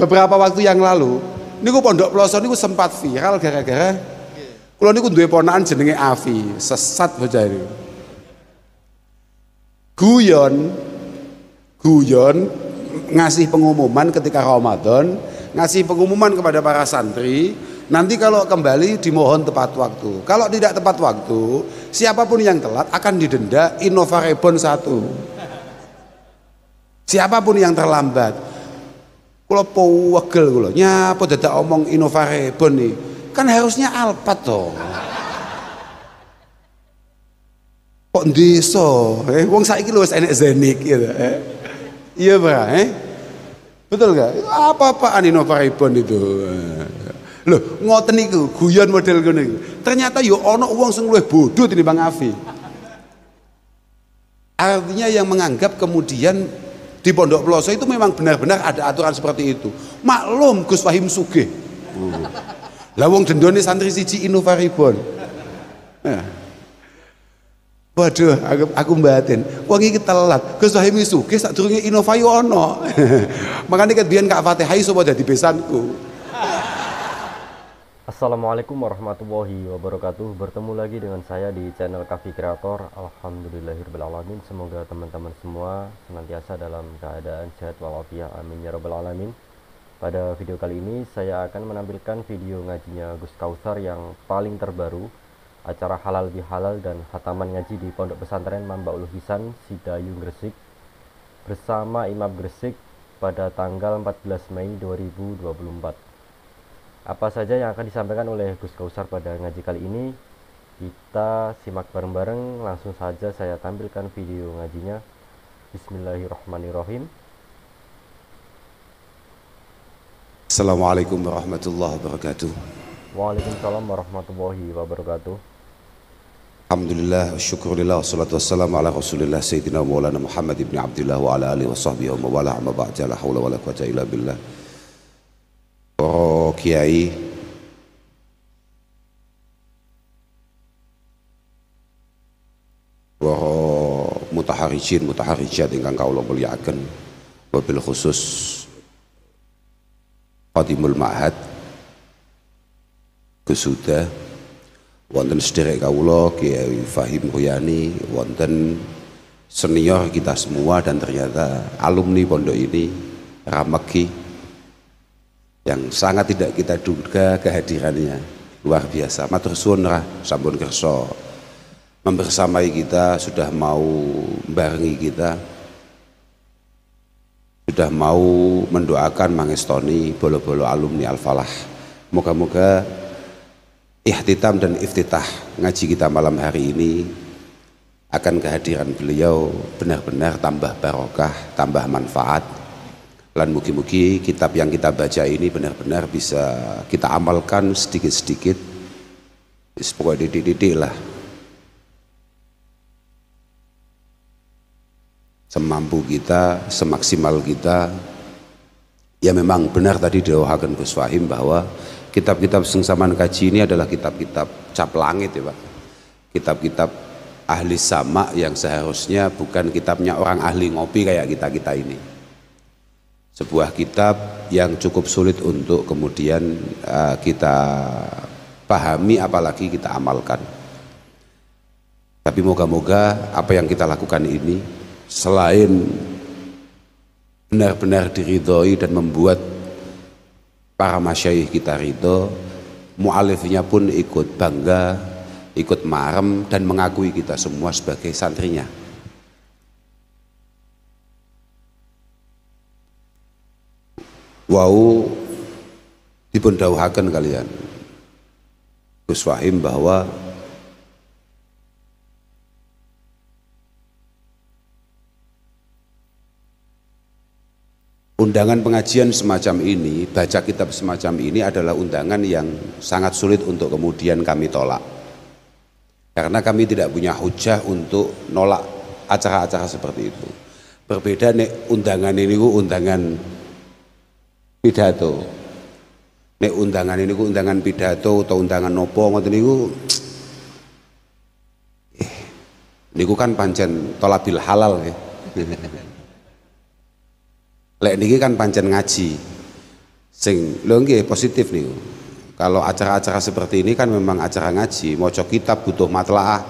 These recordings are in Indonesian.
beberapa waktu yang lalu niku pondok pelosok ini niku sempat viral gara-gara kalau ini niku dua ponakan jenenge Afi, sesat bocah itu. Guyon guyon ngasih pengumuman ketika Ramadan, ngasih pengumuman kepada para santri, nanti kalau kembali dimohon tepat waktu. Kalau tidak tepat waktu, siapapun yang telat akan didenda Rebon satu. Siapapun yang terlambat, Kula wegel kula. Nyapa dadak omong Innovarebon nih. Kan harusnya Alphard toh. Kok diso, Eh, wong saiki luwes enek Zenik gitu. Eh. Iya, Pak, eh. Betul gak? Apa-apaan Innovarebon itu. Loh, ngoten niku, guyon model ngene Ternyata yo ono wong sing luwih bodoh tinimbang Afi. Artinya yang menganggap kemudian di Pondok Peloso itu memang benar-benar ada aturan seperti itu maklum Gus Fahim Sugih hmm. lawang dendone santri siji inovaribon ya. waduh aku, aku batin wong iki telat Gus Fahim Sugih sadurunge inovayo ono makane ket biyen Kak Fatihai sapa dadi besanku Assalamualaikum warahmatullahi wabarakatuh Bertemu lagi dengan saya di channel Kavi Kreator Alhamdulillahirrahmanirrahim Semoga teman-teman semua senantiasa dalam keadaan sehat walafiat Amin ya rabbal alamin Pada video kali ini saya akan menampilkan video ngajinya Gus Kausar yang paling terbaru Acara halal di halal dan hataman ngaji di Pondok Pesantren Mamba Hisan Sidayu Gresik Bersama Imam Gresik pada tanggal 14 Mei 2024 apa saja yang akan disampaikan oleh Gus Kausar pada ngaji kali ini? Kita simak bareng-bareng, langsung saja saya tampilkan video ngajinya. Bismillahirrahmanirrahim. Assalamualaikum warahmatullahi wabarakatuh. Waalaikumsalam warahmatullahi wabarakatuh. Alhamdulillah, syukurillah, salatu wassalamu ala rasulillah Sayyidina Maulana Muhammad ibn Abdullah wa ala alihi wa sahbihi wa mawala amma ba'ja la hawla wa la quwata illa billah kiai wa mutaharijin mutaharijat ingkang kawula mulyakaken wabil khusus Fatimul Ma'had Kesuda, wonten sederek kawula Kiai Fahim Huyani wonten senior kita semua dan ternyata alumni pondok ini Ramaki yang sangat tidak kita duga kehadirannya luar biasa matur suwun sampun kersa membersamai kita sudah mau barengi kita sudah mau mendoakan mangestoni bolo-bolo alumni Al-Falah moga-moga ihtitam dan iftitah ngaji kita malam hari ini akan kehadiran beliau benar-benar tambah barokah, tambah manfaat dan mugi-mugi kitab yang kita baca ini benar-benar bisa kita amalkan sedikit-sedikit. Pokoknya didik-didik lah. Semampu kita, semaksimal kita. Ya memang benar tadi didoakan Gus Fahim bahwa kitab-kitab sengsaman kaji ini adalah kitab-kitab cap langit ya Pak. Kitab-kitab ahli sama yang seharusnya bukan kitabnya orang ahli ngopi kayak kita-kita ini sebuah kitab yang cukup sulit untuk kemudian uh, kita pahami apalagi kita amalkan. Tapi moga-moga apa yang kita lakukan ini selain benar-benar diridhoi dan membuat para masyaih kita ridho, mualifnya pun ikut bangga, ikut marem dan mengakui kita semua sebagai santrinya. wau dipun dawuhaken kalian Gus Wahim bahwa Undangan pengajian semacam ini, baca kitab semacam ini adalah undangan yang sangat sulit untuk kemudian kami tolak. Karena kami tidak punya hujah untuk nolak acara-acara seperti itu. Berbeda nih undangan ini undangan pidato. Nek undangan ini undangan pidato atau undangan nopo ngoten niku eh, niku kan pancen tolabil halal ya. Lek niki kan pancen ngaji. Sing lho nggih positif niku. Kalau acara-acara seperti ini kan memang acara ngaji, mojo kitab butuh matlaah.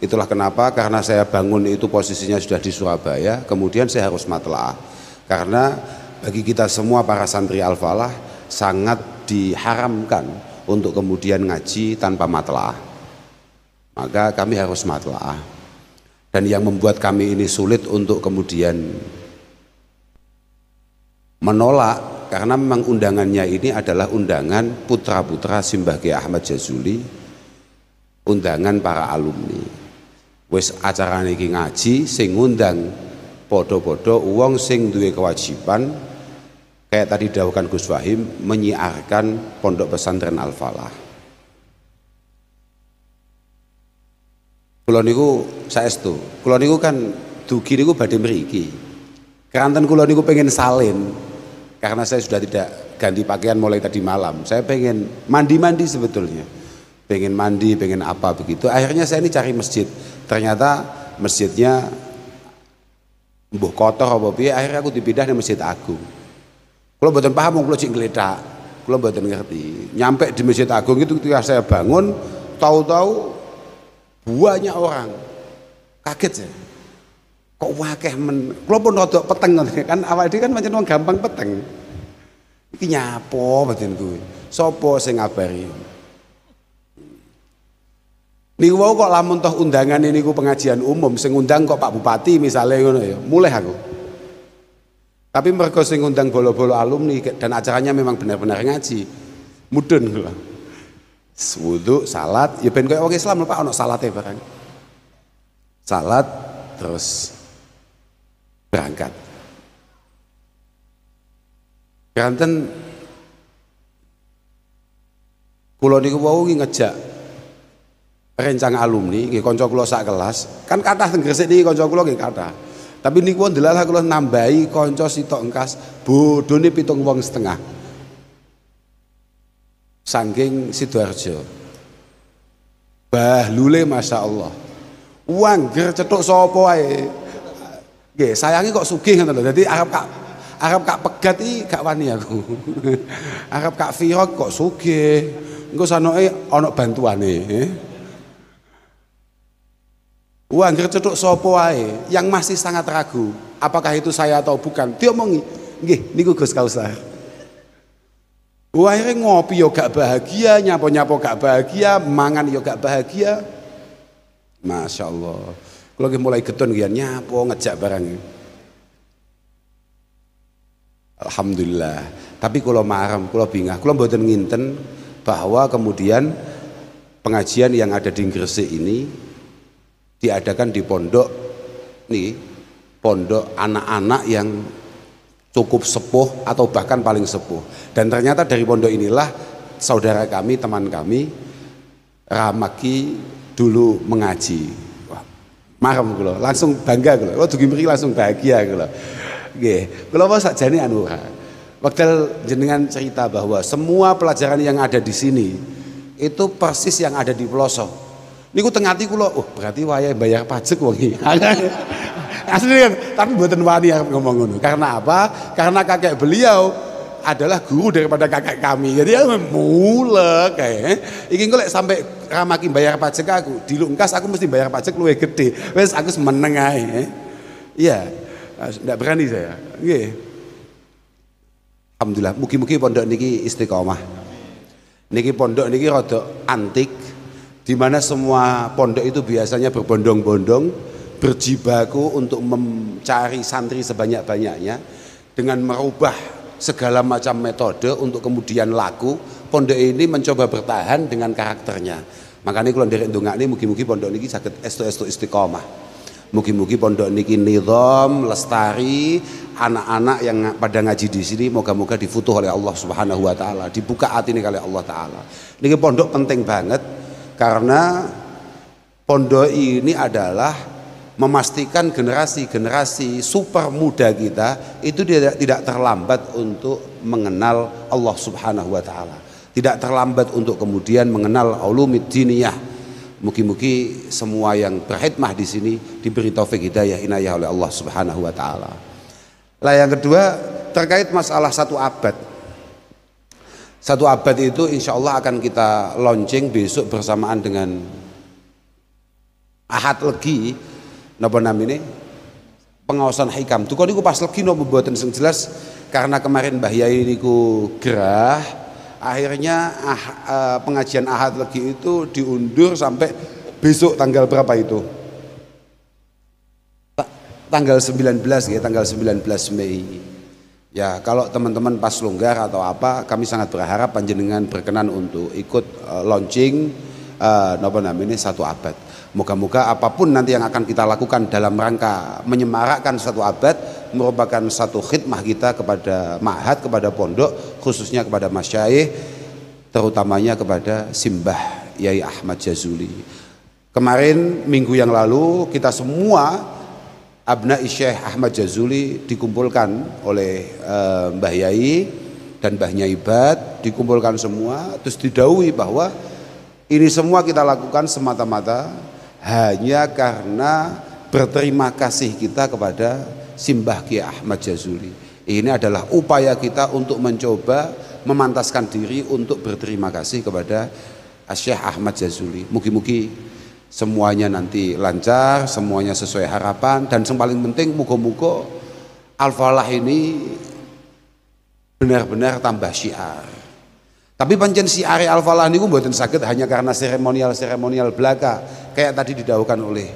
Itulah kenapa karena saya bangun itu posisinya sudah di Surabaya, kemudian saya harus matlaah. Karena bagi kita semua para santri Al-Falah sangat diharamkan untuk kemudian ngaji tanpa matlah. Maka kami harus matlah. Dan yang membuat kami ini sulit untuk kemudian menolak karena memang undangannya ini adalah undangan putra-putra Simbah Kiai Ahmad Jazuli, undangan para alumni. Wis acara niki ngaji sing undang, podo podo uang, sing duwe kewajiban kayak tadi dawakan Gus Fahim menyiarkan pondok pesantren Al Falah. Kulo niku itu, Kulo niku kan dugi niku badai meriki. Keranten kulo niku pengen salin karena saya sudah tidak ganti pakaian mulai tadi malam. Saya pengen mandi-mandi sebetulnya. Pengen mandi, pengen apa begitu. Akhirnya saya ini cari masjid. Ternyata masjidnya buh kotor apa piye akhirnya aku dipindah di Masjid Agung. Kalau buatan paham, kalau cik ngeledak, kalau buatan ngerti. Nyampe di Masjid Agung itu ketika saya bangun, tahu-tahu banyak orang. Kaget ya. Kok wakeh men, kalau pun rodok peteng ya kan awal dia kan macam orang gampang peteng. Iki nyapo batin gue, Sopo saya ngabari? Niku wau kok lamun toh undangan ini ku pengajian umum, sing undang kok Pak Bupati misalnya ya. Mulai aku. Tapi mereka sing ngundang bolo-bolo alumni dan acaranya memang benar-benar ngaji. Mudun kula. Gitu. Wudu, salat, ya ben koyo wong Islam lho Pak ono salate barang. Salat terus berangkat. Kanten kula niku wau ngejak rencang alumni nggih kanca kula sak kelas, kan kathah tenggresik di niki kanca kula nggih kathah. Tapi niku pun delalah kula nambahi kanca sitok engkas bodhone pitung wong setengah. Sangking si Sidoarjo. Bah lule Masya Allah. Uang ger cetuk sopo wae. Nggih, sayangi kok sugih ngoten lho. Dadi Arab kak Arab kak pegat iki gak wani aku. Arab kak firok kok sugih. Engko sanoke ana bantuane. Eh. Wangger cetuk sopo wae yang masih sangat ragu apakah itu saya atau bukan. Dia omongi, nggih niku Gus Kausar. Wae ngopi yo gak bahagia, nyapo-nyapo gak bahagia, mangan yo gak bahagia. Masya Allah. Kalau mulai getun gian nyapo ngejak barang. Alhamdulillah. Tapi kalau marah kalau bingah, kalau mboten nginten bahwa kemudian pengajian yang ada di Gresik ini diadakan di pondok nih pondok anak-anak yang cukup sepuh atau bahkan paling sepuh dan ternyata dari pondok inilah saudara kami teman kami Ramaki dulu mengaji Wah, marem kula langsung bangga kula wah tuh langsung bahagia kula nggih kalau mau ini anu Waktu jenengan cerita bahwa semua pelajaran yang ada di sini itu persis yang ada di pelosok Niku teng ati kula, oh berarti wayahe bayar pajak wong iki. Asli kan, tapi buatan wani yang ngomong ngono. Karena apa? Karena kakek beliau adalah guru daripada kakek kami. Jadi ya mulek kayak. Eh. Iki engko lek sampe bayar pajak aku, dilungkas aku mesti bayar pajak luwih gede. Wes aku semeneng ae. Eh. Iya. Ah, ndak berani saya. Nggih. Alhamdulillah, mugi-mugi pondok niki istiqomah. Niki pondok niki rada antik, di mana semua pondok itu biasanya berbondong-bondong berjibaku untuk mencari santri sebanyak-banyaknya dengan merubah segala macam metode untuk kemudian laku pondok ini mencoba bertahan dengan karakternya makanya kalau dari ndongak ini mungkin mugi pondok ini sakit estu-estu istiqomah mungkin-mungkin pondok ini nidom, lestari, anak-anak yang pada ngaji di sini moga-moga difutuh oleh Allah Subhanahu wa taala, dibuka hati ini oleh Allah taala. ini pondok penting banget karena pondok ini adalah memastikan generasi-generasi super muda kita itu tidak tidak terlambat untuk mengenal Allah Subhanahu wa taala. Tidak terlambat untuk kemudian mengenal ulumid diniyah. Mugi-mugi semua yang berhikmah di sini diberi taufik hidayah inayah oleh Allah Subhanahu wa taala. Lah yang kedua terkait masalah satu abad. Satu abad itu insya Allah akan kita launching besok bersamaan dengan Ahad Legi nam ini pengawasan hikam. tuh niku pas legi nopo buatan sing jelas karena kemarin Mbah Yai ku gerah akhirnya ah, uh, pengajian Ahad Legi itu diundur sampai besok tanggal berapa itu? Tanggal 19 ya, tanggal 19 Mei. Ya, kalau teman-teman pas longgar atau apa, kami sangat berharap panjenengan berkenan untuk ikut eh, launching uh, nopo namanya satu abad. Moga-moga apapun nanti yang akan kita lakukan dalam rangka menyemarakkan satu abad merupakan satu khidmah kita kepada ma'had, kepada pondok, khususnya kepada masyaih, terutamanya kepada Simbah Yai Ahmad Jazuli. Kemarin minggu yang lalu kita semua Abna Syekh Ahmad Jazuli dikumpulkan oleh e, Mbah Yai dan Mbah Nyaibat dikumpulkan semua terus didawi bahwa ini semua kita lakukan semata-mata hanya karena berterima kasih kita kepada Simbah Kiai Ahmad Jazuli. Ini adalah upaya kita untuk mencoba memantaskan diri untuk berterima kasih kepada Syekh Ahmad Jazuli. Mugi-mugi semuanya nanti lancar, semuanya sesuai harapan dan yang paling penting mugo-mugo Al-Falah ini benar-benar tambah syiar. Tapi pancen syiar Al-Falah niku mboten sakit hanya karena seremonial-seremonial belaka kayak tadi didaukan oleh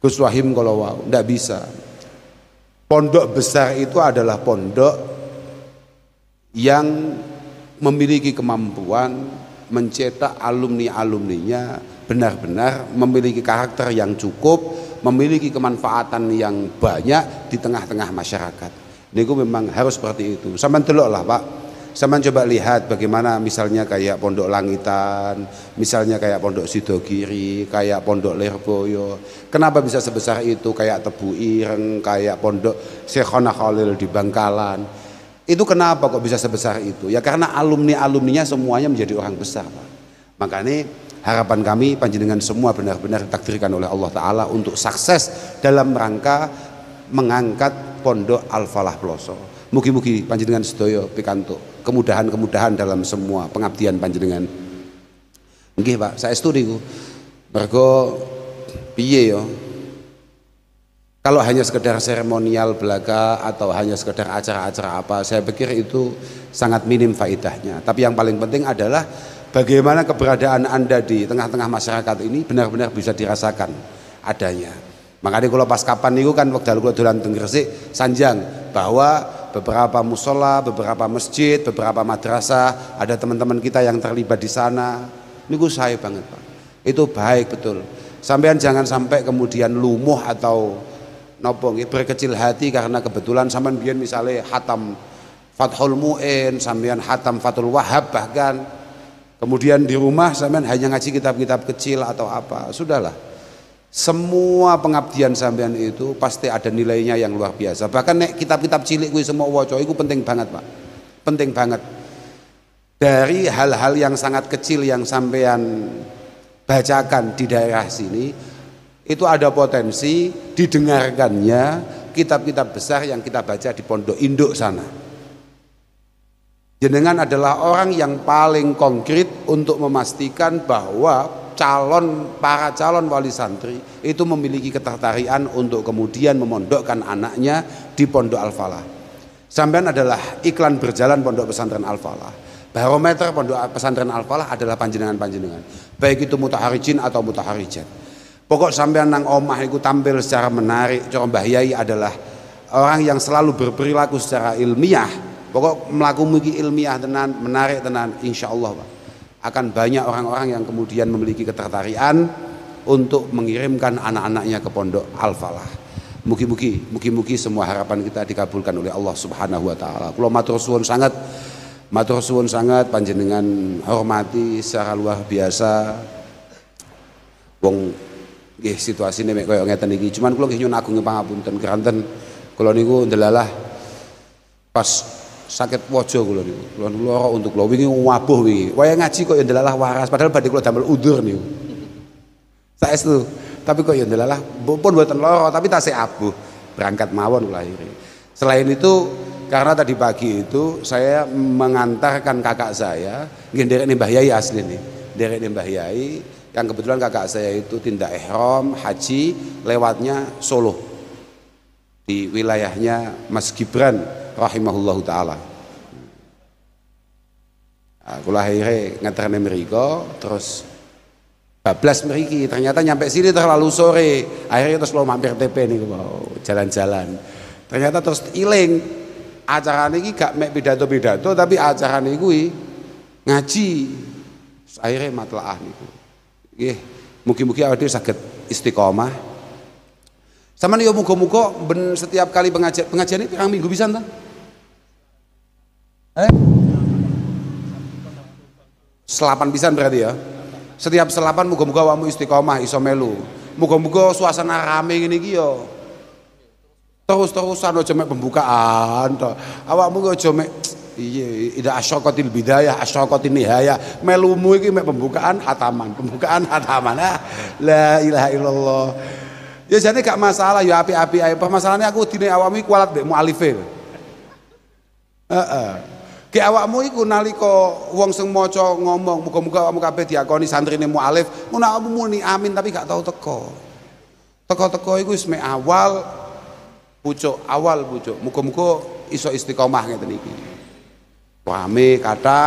Gus Wahim kalau wow, ndak bisa. Pondok besar itu adalah pondok yang memiliki kemampuan mencetak alumni-alumninya benar-benar memiliki karakter yang cukup, memiliki kemanfaatan yang banyak di tengah-tengah masyarakat. Niku memang harus seperti itu. Sampai telok lah Pak. Sampai coba lihat bagaimana misalnya kayak Pondok Langitan, misalnya kayak Pondok Sidogiri, kayak Pondok Lerboyo. Kenapa bisa sebesar itu? Kayak Tebu Ireng, kayak Pondok Sekhona Khalil di Bangkalan. Itu kenapa kok bisa sebesar itu? Ya karena alumni-alumninya semuanya menjadi orang besar Pak. Makanya Harapan kami panjenengan semua benar-benar ditakdirkan oleh Allah Ta'ala untuk sukses dalam rangka mengangkat pondok Al-Falah Peloso. Mugi-mugi panjenengan sedoyo pikanto kemudahan-kemudahan dalam semua pengabdian panjenengan. Oke Pak, saya studi ku. Mergo piye yo? Ya? Kalau hanya sekedar seremonial belaka atau hanya sekedar acara-acara apa, saya pikir itu sangat minim faedahnya Tapi yang paling penting adalah bagaimana keberadaan Anda di tengah-tengah masyarakat ini benar-benar bisa dirasakan adanya. Makanya kalau pas kapan itu kan wekdal kula dolan teng Gresik sanjang bahwa beberapa musola, beberapa masjid, beberapa madrasah, ada teman-teman kita yang terlibat di sana. Niku saya banget, Pak. Itu baik betul. Sampean jangan sampai kemudian lumuh atau nopo berkecil hati karena kebetulan sampean biyen misalnya hatam Fathul Mu'in, sampean hatam Fathul Wahab bahkan Kemudian di rumah sampean hanya ngaji kitab-kitab kecil atau apa, sudahlah. Semua pengabdian sampean itu pasti ada nilainya yang luar biasa. Bahkan nek kitab-kitab cilik kuwi semua waca iku penting banget, Pak. Penting banget. Dari hal-hal yang sangat kecil yang sampean bacakan di daerah sini itu ada potensi didengarkannya kitab-kitab besar yang kita baca di pondok induk sana. Jenengan adalah orang yang paling konkret untuk memastikan bahwa calon para calon wali santri itu memiliki ketertarikan untuk kemudian memondokkan anaknya di Pondok Al-Falah. Sampean adalah iklan berjalan Pondok Pesantren Al-Falah. Barometer Pondok Pesantren Al-Falah adalah panjenengan-panjenengan. Baik itu mutaharijin atau mutaharijat. Pokok sampean nang omah itu tampil secara menarik, Coba Mbah adalah orang yang selalu berperilaku secara ilmiah Pokok melaku memiliki ilmiah tenan, menarik tenan, insya Allah Pak. Akan banyak orang-orang yang kemudian memiliki ketertarikan untuk mengirimkan anak-anaknya ke pondok Al-Falah. Mugi-mugi, mugi-mugi semua harapan kita dikabulkan oleh Allah Subhanahu wa taala. kalau matur suwun sangat matur suwun sangat panjenengan hormati secara luar biasa wong nggih situasine mek koyo ngeten iki. Cuman kula nggih nyuwun agung pangapunten keranten kula niku ndelalah pas sakit wajah kula niku. Kula lara untuk kula wingi wabuh wingi. Waya ngaji kok ya ndelalah waras padahal badhe kula damel udur niku. Saestu, tapi kok ya ndelalah pun mboten lara tapi tasih abuh. Berangkat mawon kula iki. Selain itu karena tadi pagi itu saya mengantarkan kakak saya, nggih ini Mbah Yai asli nih. Derek Mbah Yai yang kebetulan kakak saya itu tindak ihram haji lewatnya Solo di wilayahnya Mas Gibran rahimahullahu taala nah, kula akhirnya ngaterne Amerika, terus bablas meriki ternyata nyampe sini terlalu sore akhirnya terus lo mampir TP nih wow, jalan-jalan ternyata terus iling acara ini gak mek pidato-pidato tapi acara ini gue ngaji terus akhirnya matlaah nih gue mungkin mungkin awal sakit istiqomah sama nih, muga-muga ben setiap kali pengajian pengajian ini pirang minggu bisa ta? Eh? Selapan bisa berarti ya. Setiap selapan muga-muga awakmu istiqomah iso melu. Muga-muga suasana rame ini iki yo. Terus-terusan aja pembukaan Awak Awakmu aja iya ida asyakotil bidayah asyakotil nihaya melumu iki pembukaan hataman pembukaan hataman ah la ilaha illallah Ya jadi gak masalah ya api-api ae. Masalahnya aku dini awakmu iku alat mbek mualife. Heeh. ke awakmu iku nalika wong sing maca ngomong muga-muga awakmu kabeh diakoni santrine alif, ngono awakmu muni amin tapi gak tahu teko. Teko-teko iku wis awal pucuk, awal pucuk. Muga-muga iso istiqomah ngeten iki. Wame kata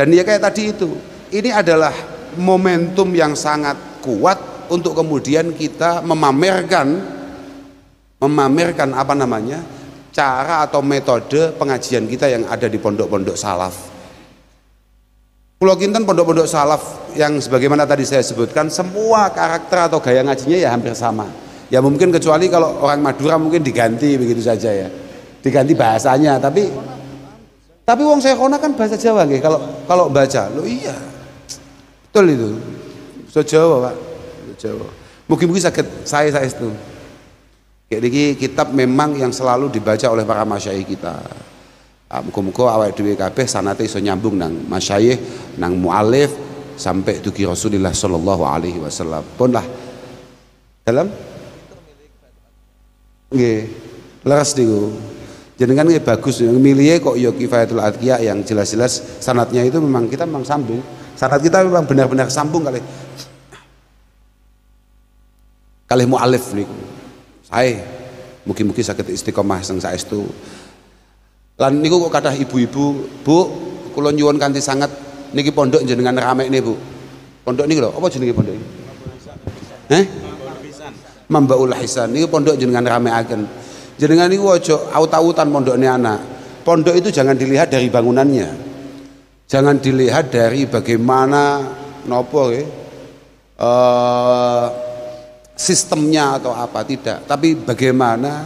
dan ya kayak tadi itu. Ini adalah momentum yang sangat kuat untuk kemudian kita memamerkan memamerkan apa namanya cara atau metode pengajian kita yang ada di pondok-pondok salaf. Pulau Kinten pondok-pondok salaf yang sebagaimana tadi saya sebutkan semua karakter atau gaya ngajinya ya hampir sama. Ya mungkin kecuali kalau orang Madura mungkin diganti begitu saja ya. Diganti bahasanya tapi tapi wong kona kan bahasa Jawa nggih kalau kalau baca. lo iya. Betul itu. so Jawa, Pak. Jawa. Mungkin-mungkin sakit saya saya itu. Jadi kitab memang yang selalu dibaca oleh para masyai kita. Ah, Muka-muka awal dua kabeh sanate iso nyambung nang masyai nang mualif sampai tuki Rasulullah sallallahu alaihi wasallam. Pun lah dalam lekas leres jadi Jenengan ini bagus milih kok yoki ya Kifayatul Adqiya yang jelas-jelas sanatnya itu memang kita memang sambung. Sanat kita memang benar-benar sambung kali kalih mualif niku. saya mungkin-mungkin sakit istiqomah saya itu. Lan niku kok kata ibu-ibu, Bu, kulon nyuwun sangat sangat niki pondok jenengan nih Bu. Pondok niku loh, apa jenenge pondok iki? mamba ulah Hisan. Niku pondok jenengan agen. Jenengan niku ojo aut-autan nih anak. Pondok itu jangan dilihat dari bangunannya. Jangan dilihat dari bagaimana nopo ya. uh, sistemnya atau apa tidak, tapi bagaimana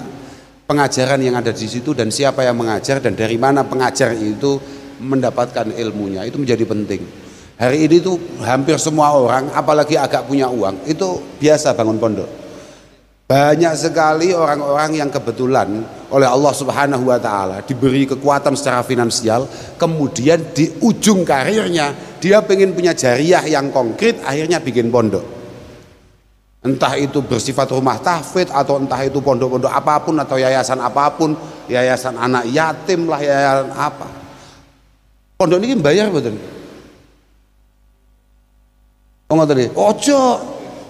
pengajaran yang ada di situ dan siapa yang mengajar dan dari mana pengajar itu mendapatkan ilmunya itu menjadi penting. Hari ini tuh hampir semua orang apalagi agak punya uang itu biasa bangun pondok. Banyak sekali orang-orang yang kebetulan oleh Allah Subhanahu wa taala diberi kekuatan secara finansial, kemudian di ujung karirnya dia pengen punya jariah yang konkret akhirnya bikin pondok entah itu bersifat rumah tahfid atau entah itu pondok-pondok apapun atau yayasan apapun yayasan anak yatim lah yayasan apa pondok ini bayar betul Oh tadi, ojo,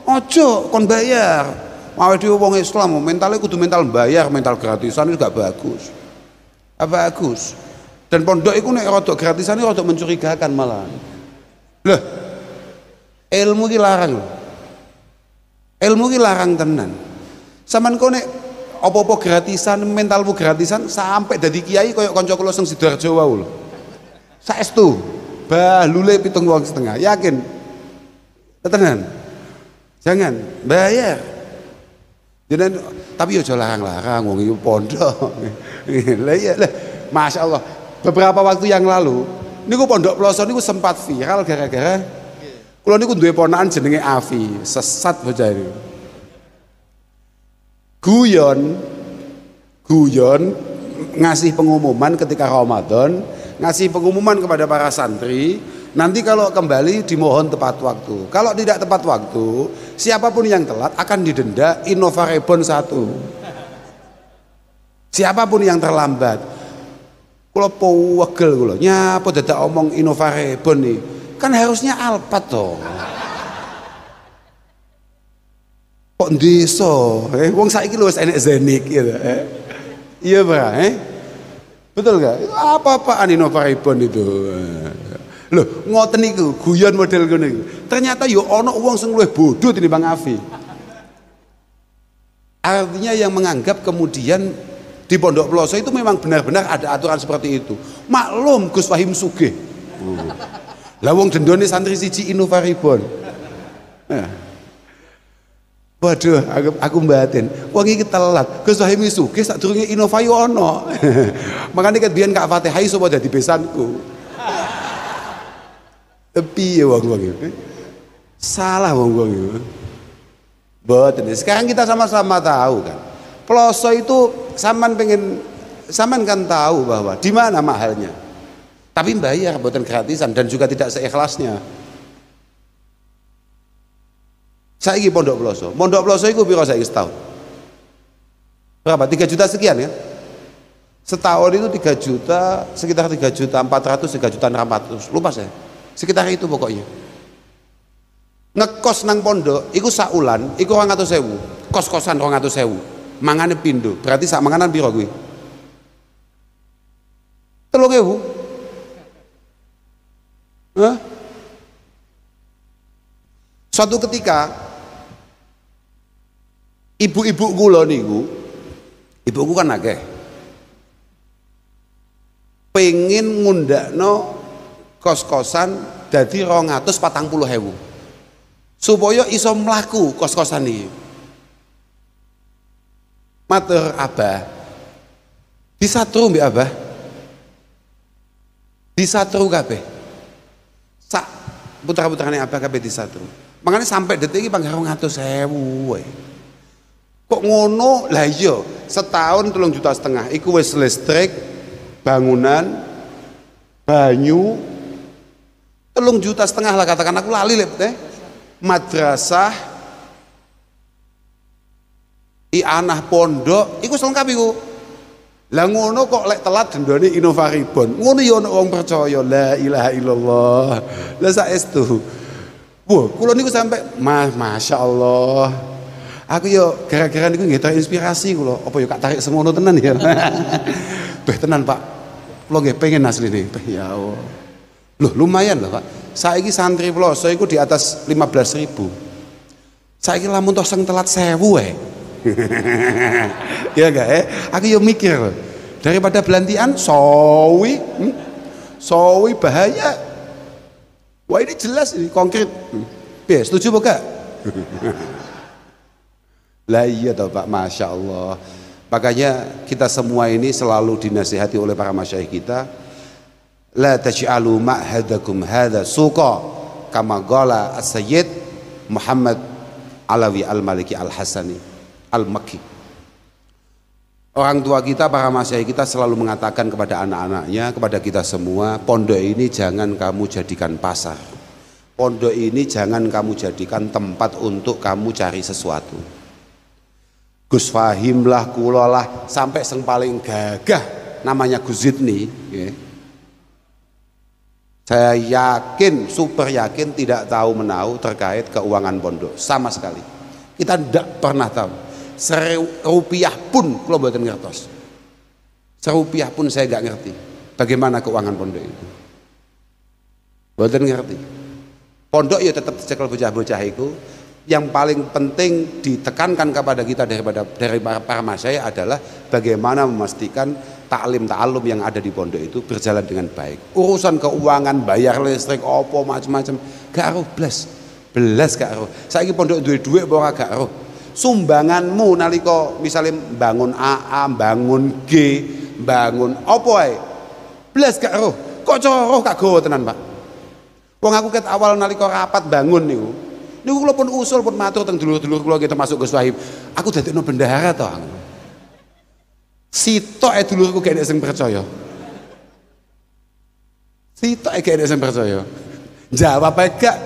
ojo, kon bayar. Mau di uang Islam, mentalnya kudu mental bayar, mental gratisan itu gak bagus. Apa bagus? Dan pondok itu nih rotok gratisan itu rotok mencurigakan malah. lah ilmu ini larang loh. Ilmu ki larang tenan. Saman kau nek opo-opo gratisan, mentalmu gratisan sampai dari kiai koyok konco kulo sing sidoarjo wae saya itu bah lule pitung uang setengah yakin tenan jangan bayar jadi tapi yo ya larang-larang uang itu pondok Lihat iya lah masya Allah beberapa waktu yang lalu gua pondok ini gua sempat viral gara-gara Kula niku duwe ponakan jenenge Afi, sesat bocah niku. Guyon guyon ngasih pengumuman ketika Ramadan, ngasih pengumuman kepada para santri, nanti kalau kembali dimohon tepat waktu. Kalau tidak tepat waktu, siapapun yang telat akan didenda Rebon satu. Siapapun yang terlambat, kalau pewegel kula nyapa dadak omong Innovarebon nih Kan harusnya alpat toh. Kok desa? Eh, wong saiki luwes enek Zenik gitu. Eh. Iya, Pak, eh. Betul gak? apa apa, anino paripon itu. Eh. lo ngoten niku, guyon model ngene Ternyata yo ya ono wong sing luwih bodoh Bang Afi. Artinya yang menganggap kemudian di Pondok pelosok itu memang benar-benar ada aturan seperti itu. Maklum Gus Fahim Sugih. Lah wong dendone santri siji Inovaribon. Reborn. Nah. Waduh, aku, aku mbatin. Wong iki telat. Gus Wahimi sugih sadurunge Innova yo ana. Makane ket biyen Kak Fatihai sapa dadi besanku. ya wong wong iki? Eh, salah wong wong iki. Boten. Sekarang kita sama-sama tahu kan. peloso itu saman pengen saman kan tahu bahwa di mana mahalnya tapi bayar buatan gratisan dan juga tidak seikhlasnya. Saya ingin pondok peloso. Pondok peloso itu biro saya setahun. Berapa? 3 juta sekian ya. Setahun itu 3 juta, sekitar 3 juta 400, 3 juta 600. Lupa saya. Sekitar itu pokoknya. Ngekos nang pondok, itu saulan, itu orang atau sewu. Kos-kosan orang atau sewu. Mangane pindu, berarti sak manganan biro gue. Telung ewu. Huh? Suatu ketika ibu-ibu kula niku, ibuku kan akeh. Pengin ngundakno kos-kosan jadi dadi 240.000. Supaya iso mlaku kos-kosan iki. Matur Abah. Disatru mbek Abah. Disatru kabeh putra-putrane Abah kabeh satu? Makanya sampai detik ini panggarong ngatus sewu Kok ngono? Lah iya, setahun telung juta setengah. Iku wis listrik, bangunan, banyu, telung juta setengah lah katakan aku lali lep teh. Madrasah, ianah pondok, iku selengkap iku. Lah ngono kok lek telat dendone Innovaribon. Ngono ya ana percaya la ilaha illallah. Lah saestu. Wah, kula niku sampe Mas, Masya Allah. Aku yo ya gara-gara niku nggih terinspirasi kula. Apa yo ya, kak tarik semono tenan ya. Beh tenan, Pak. Kula nggih pengen asline. Beh ya Allah. Loh, lumayan lah, Pak. Saiki santri kula, saya iku di atas 15.000. Saiki lamun toh sing telat 1000 wae. ya gak eh Aku yo mikir daripada belantian sowi, hmm? sowi bahaya. Wah ini jelas ini konkret. Ya, setuju buka lah iya toh Pak, masya Allah. Makanya kita semua ini selalu dinasihati oleh para masyaih kita. La taj'alu ma'hadakum hadha suqa kama gala as-sayyid Muhammad Alawi Al-Maliki Al-Hasani. Al-Makki. Orang tua kita, para masyai kita selalu mengatakan kepada anak-anaknya, kepada kita semua, pondok ini jangan kamu jadikan pasar. Pondok ini jangan kamu jadikan tempat untuk kamu cari sesuatu. Gus Fahim lah, kulolah, sampai yang paling gagah namanya Gus Zidni. Ya. Saya yakin, super yakin tidak tahu menahu terkait keuangan pondok. Sama sekali. Kita tidak pernah tahu serupiah pun kalau buatan ngertos serupiah pun saya gak ngerti bagaimana keuangan pondok itu buatan ngerti pondok ya tetap cekel bocah-bocah itu yang paling penting ditekankan kepada kita daripada dari para masyai adalah bagaimana memastikan taklim ta'alum yang ada di pondok itu berjalan dengan baik urusan keuangan bayar listrik opo macam-macam gak aruh belas belas gak aruh saya pondok duit dua bawa gak aruh sumbanganmu nalika misalnya bangun AA, bangun G, bangun apa ae. Blas gak roh. Kok cara roh gak gawa tenan, Pak? Wong aku ket awal nalika rapat bangun nih, Niku kula pun usul pun matur teng dulur-dulur kula kita masuk Gus Wahib. Aku no bendahara to aku. Sitok e dulurku gak sing percaya. Sitok e gak sing percaya. Jawab ae gak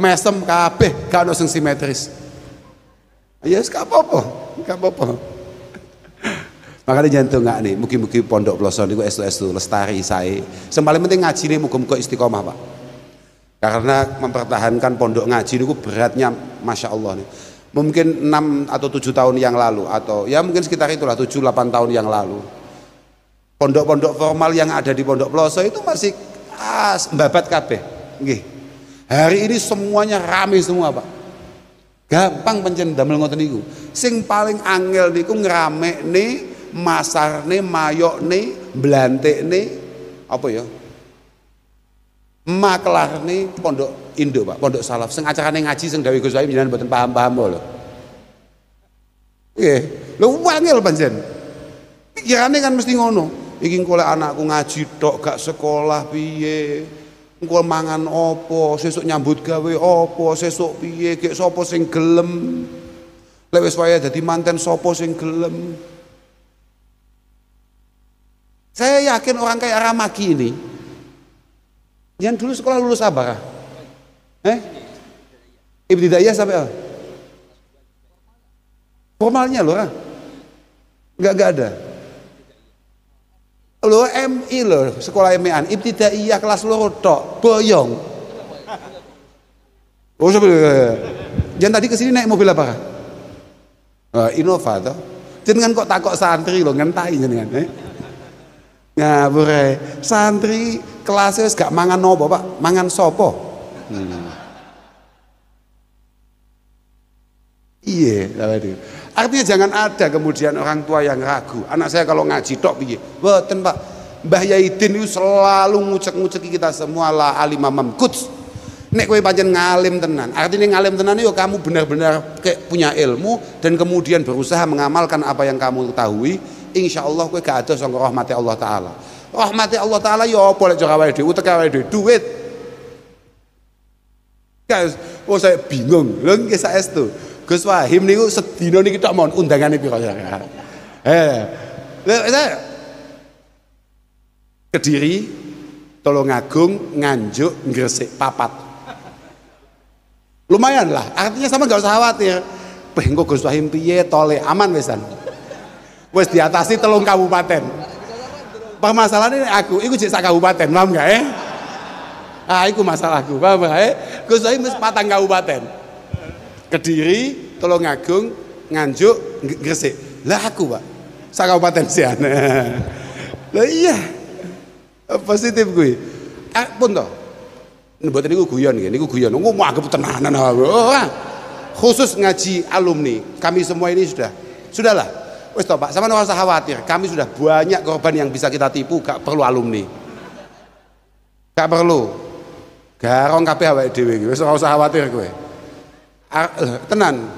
mesem kabeh gak ono simetris. Ya yes, gak apa-apa, gak apa-apa. Makanya jantung nggak nih, mungkin-mungkin pondok pelosok itu estu-estu lestari saya. Semalam penting ngaji nih mukum muka istiqomah pak. Karena mempertahankan pondok ngaji itu beratnya, masya Allah nih. Mungkin enam atau tujuh tahun yang lalu atau ya mungkin sekitar itulah tujuh, 8 tahun yang lalu. Pondok-pondok formal yang ada di pondok pelosok itu masih as babat kabeh. Hari ini semuanya rame semua pak. Gampang pancen damel ngoten niku. Sing paling angel niku ngramekne, masarne, mayokne, blantekne apa ya? Maklarne pondok Indo, Pak, pondok salaf. Sing acarane ngaji sing gawe Gus Wahyu jenengan mboten paham-paham lho. Nggih. Lho angel pancen. Pikirane kan mesti ngono. Iki golek anakku ngaji tok gak sekolah piye. Engko mangan apa, sesuk nyambut gawe apa, sesuk piye, gek sapa sing gelem. Lek wis waya dadi manten sapa sing gelem. Saya yakin orang kayak Ramaki ini yang dulu sekolah lulus apa Eh? Eh? Ibtidaiyah sampai apa? Formalnya loh, enggak enggak ada lo MI lho, sekolah MIan, ibtidaiyah kelas loro tok, boyong. Oh, Jangan tadi kesini naik mobil apa? Uh, Innova tuh jangan kok takok santri lho ngentai jangan Eh? bure Santri kelasnya wis gak mangan nopo, Pak? Mangan sopo. Hmm. Iya, yeah, Artinya jangan ada kemudian orang tua yang ragu. Anak saya kalau ngaji tok piye? Mboten, Pak. Mbah Yaidin itu selalu ngucek ngucek kita semua la alimamam kuts. Nek kowe pancen ngalim tenan. Artinya ngalim tenan yo kamu benar-benar punya ilmu dan kemudian berusaha mengamalkan apa yang kamu ketahui, insya Allah kowe gak ada sang rahmati Allah taala. Rahmati Allah taala yo apa lek jare dhewe utek awake dhewe duit. Guys, oh saya bingung. Lha nggih saestu. Gus Wahim niku sedina niki tok mon undangane piro ya. Eh. Kediri, tolong Tolongagung, Nganjuk, Gresik papat. Lumayan lah, artinya sama gak usah khawatir. Bengko Gus Wahim piye tole aman wesan. Wis diatasi telung kabupaten. Permasalahan ini aku, iku jek sak kabupaten, paham gak eh? Ah, iku masalahku, paham gak eh? Gus Wahim wis patang kabupaten. Kediri, tolong ngagung, Nganjuk, Gresik. Lah aku, Pak. saya kabupaten Sian. lah iya. Positif gue. Ah, pun to. gue niku guyon nggih, gue guyon. Gue mau anggap tenanan. Oh, ah. khusus ngaji alumni, kami semua ini sudah sudahlah. Wis toh Pak, sama nggak usah khawatir. Kami sudah banyak korban yang bisa kita tipu, gak perlu alumni. Gak perlu. Garong kabeh awake dhewe iki. Wis ora usah khawatir kowe. Ah, tenan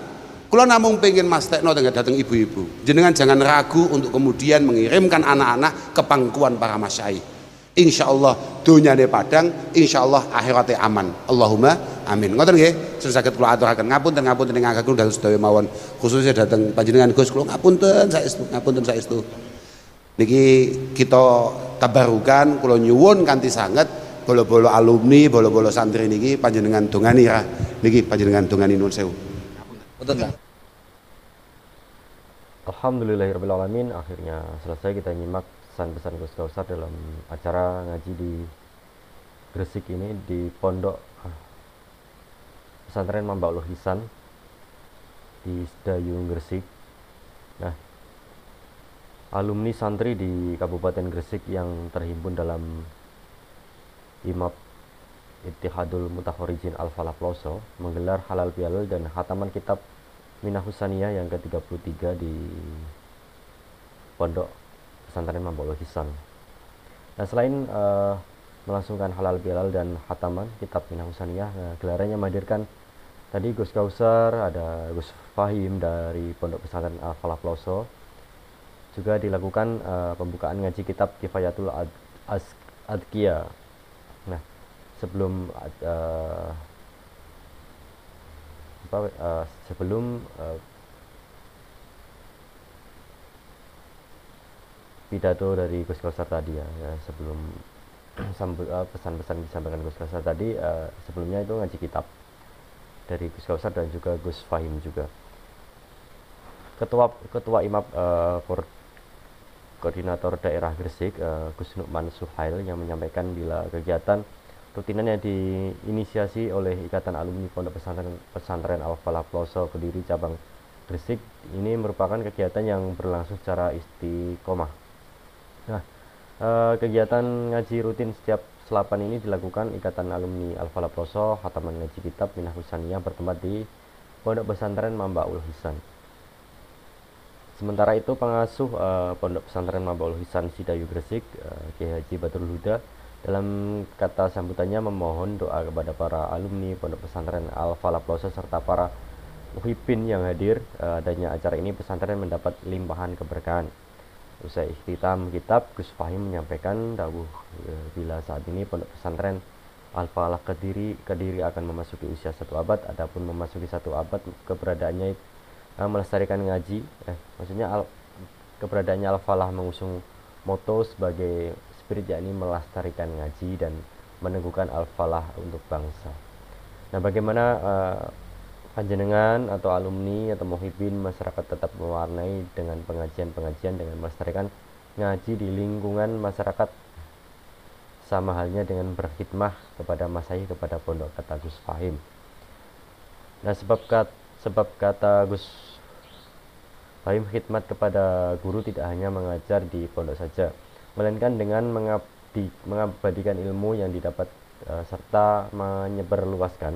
kalau namung pengen mas tekno datang ibu-ibu jenengan jangan ragu untuk kemudian mengirimkan anak-anak ke pangkuan para masyai insya Allah ini padang insya Allah akhiratnya aman Allahumma amin ngerti nggih sun sakit kula ngapun ngapunten ngapun ing ngakak kula sudah mawon khususnya datang panjenengan Gus kula ngapun ten saya istu niki kita tabarukan kula nyuwun kanti sangat bolo-bolo alumni, bolo-bolo santri niki panjenengan tungani ya. Niki panjenengan tungani nuwun sewu. Alhamdulillahirobbilalamin, Alhamdulillahirabbil alamin, akhirnya selesai kita nyimak pesan-pesan Gus Kausar dalam acara ngaji di Gresik ini di Pondok Pesantren Mambauluh Hisan di Dayung Gresik. Nah, alumni santri di Kabupaten Gresik yang terhimpun dalam Imam Ittihadul Mutahorijin Al-Falah menggelar halal bihalal dan hataman kitab Minahusania yang ke-33 di Pondok Pesantren Mambolo Hisan. Nah, selain uh, melangsungkan halal bihalal dan hataman kitab Minahusania, nah, eh, gelarannya menghadirkan tadi Gus Kausar, ada Gus Fahim dari Pondok Pesantren Al-Falah Juga dilakukan uh, pembukaan ngaji kitab Kifayatul Ad Azkia sebelum uh, apa uh, sebelum uh, pidato dari Gus Kalsar tadi ya, ya sebelum pesan-pesan disampaikan Gus Kalsar tadi uh, sebelumnya itu ngaji kitab dari Gus Kalsar dan juga Gus Fahim juga ketua ketua imam uh, koordinator daerah Gresik uh, Gus Nukman Suhail yang menyampaikan bila kegiatan rutinan yang diinisiasi oleh Ikatan Alumni Pondok Pesantren, Pesantren Al-Falah Ploso Kediri Cabang Gresik ini merupakan kegiatan yang berlangsung secara istiqomah. Nah, eh, kegiatan ngaji rutin setiap selapan ini dilakukan Ikatan Alumni Al-Falah Ploso Hataman Ngaji Kitab Minah Husaniyah bertempat di Pondok Pesantren Mambaul Hisan. Sementara itu pengasuh uh, Pondok Pesantren Mambaul Hisan Sidayu Gresik, uh, Kiai Haji Batrul Huda, dalam kata sambutannya memohon doa kepada para alumni Pondok Pesantren Al Falah Plaza serta para muhibin yang hadir eh, adanya acara ini pesantren mendapat limpahan keberkahan. Usai ikhtitam kitab, Gus Fahim menyampaikan bahwa eh, bila saat ini Pondok Pesantren Al-Falah Kediri Kediri akan memasuki usia satu abad adapun memasuki satu abad keberadaannya eh, melestarikan ngaji eh maksudnya al, keberadaannya Al-Falah mengusung moto sebagai Spirit yakni melestarikan ngaji dan meneguhkan al-falah untuk bangsa. Nah, bagaimana uh, panjenengan atau alumni atau muhibin masyarakat tetap mewarnai dengan pengajian-pengajian dengan melestarikan ngaji di lingkungan masyarakat sama halnya dengan berkhidmah kepada masai kepada pondok kata Gus Fahim. Nah, sebab kat, sebab kata Gus Fahim khidmat kepada guru tidak hanya mengajar di pondok saja, melainkan dengan mengabdi, mengabadikan ilmu yang didapat uh, serta menyeberluaskan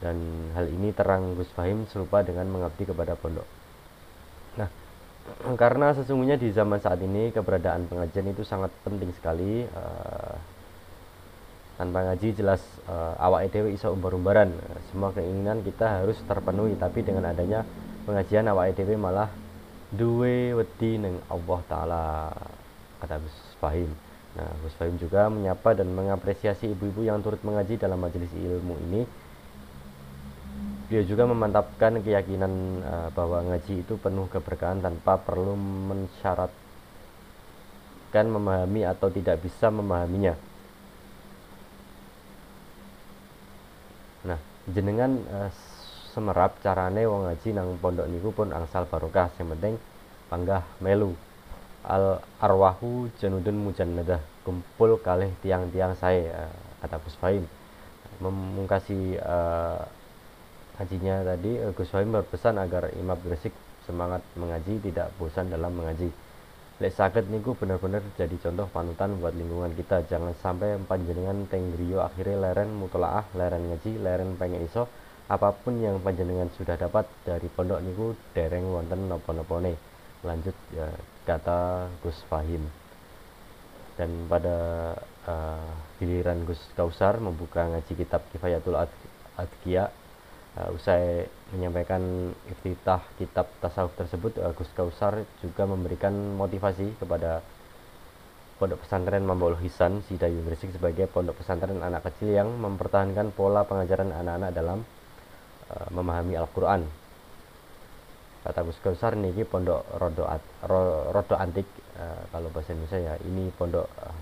dan hal ini terang Gus Fahim serupa dengan mengabdi kepada pondok. Nah, karena sesungguhnya di zaman saat ini keberadaan pengajian itu sangat penting sekali. uh, tanpa ngaji jelas uh, e, awak edw iso umbar-umbaran. Semua keinginan kita harus terpenuhi, tapi dengan adanya pengajian awak edw malah duwe wedi neng Allah Taala kata Gus Fahim. Nah, Gus Fahim juga menyapa dan mengapresiasi ibu-ibu yang turut mengaji dalam majelis ilmu ini. Dia juga memantapkan keyakinan uh, bahwa ngaji itu penuh keberkahan tanpa perlu mensyaratkan memahami atau tidak bisa memahaminya. Nah, jenengan uh, semerap carane wong ngaji nang pondok niku pun angsal barokah Yang penting panggah melu al arwahu janudun mujannadah kumpul kalih tiang-tiang saya eh, kata Gus Fahim memungkasi uh, hajinya tadi uh, Gus Fahim berpesan agar imam Gresik semangat mengaji tidak bosan dalam mengaji lek sakit niku bener-bener jadi contoh panutan buat lingkungan kita jangan sampai panjenengan tenggrio akhirnya leren mutolaah leren ngaji leren pengen iso apapun yang panjenengan sudah dapat dari pondok niku dereng wonten nopo-nopone lanjut ya kata Gus Fahim dan pada uh, giliran Gus Kausar membuka ngaji kitab Kifayatul Adkiya uh, usai menyampaikan iftitah kitab tasawuf tersebut uh, Gus Kausar juga memberikan motivasi kepada Pondok Pesantren Mambaul Hisan Sida Gresik sebagai pondok pesantren anak kecil yang mempertahankan pola pengajaran anak-anak dalam uh, memahami Al-Qur'an kata Gus Kausar niki pondok rodo at, ro, rodo antik uh, kalau bahasa Indonesia ya ini pondok uh,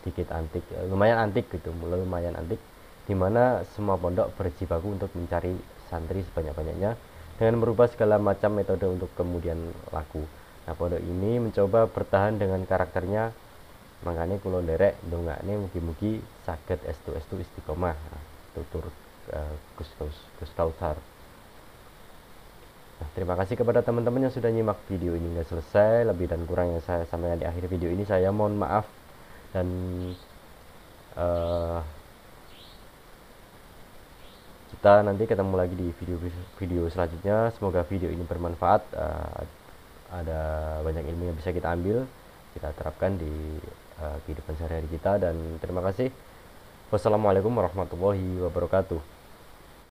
sedikit antik uh, lumayan antik gitu mulai lumayan antik dimana semua pondok berjibaku untuk mencari santri sebanyak-banyaknya dengan merubah segala macam metode untuk kemudian laku nah pondok ini mencoba bertahan dengan karakternya makanya kulo dongak nih mugi-mugi saged S2 S2 istiqomah nah, tutur uh, Gus Gus Nah, terima kasih kepada teman-teman yang sudah nyimak video ini hingga selesai. Lebih dan kurang yang saya sampaikan di akhir video ini saya mohon maaf dan uh, kita nanti ketemu lagi di video-video selanjutnya. Semoga video ini bermanfaat. Uh, ada banyak ilmu yang bisa kita ambil, kita terapkan di uh, kehidupan sehari-hari kita dan terima kasih. Wassalamualaikum warahmatullahi wabarakatuh.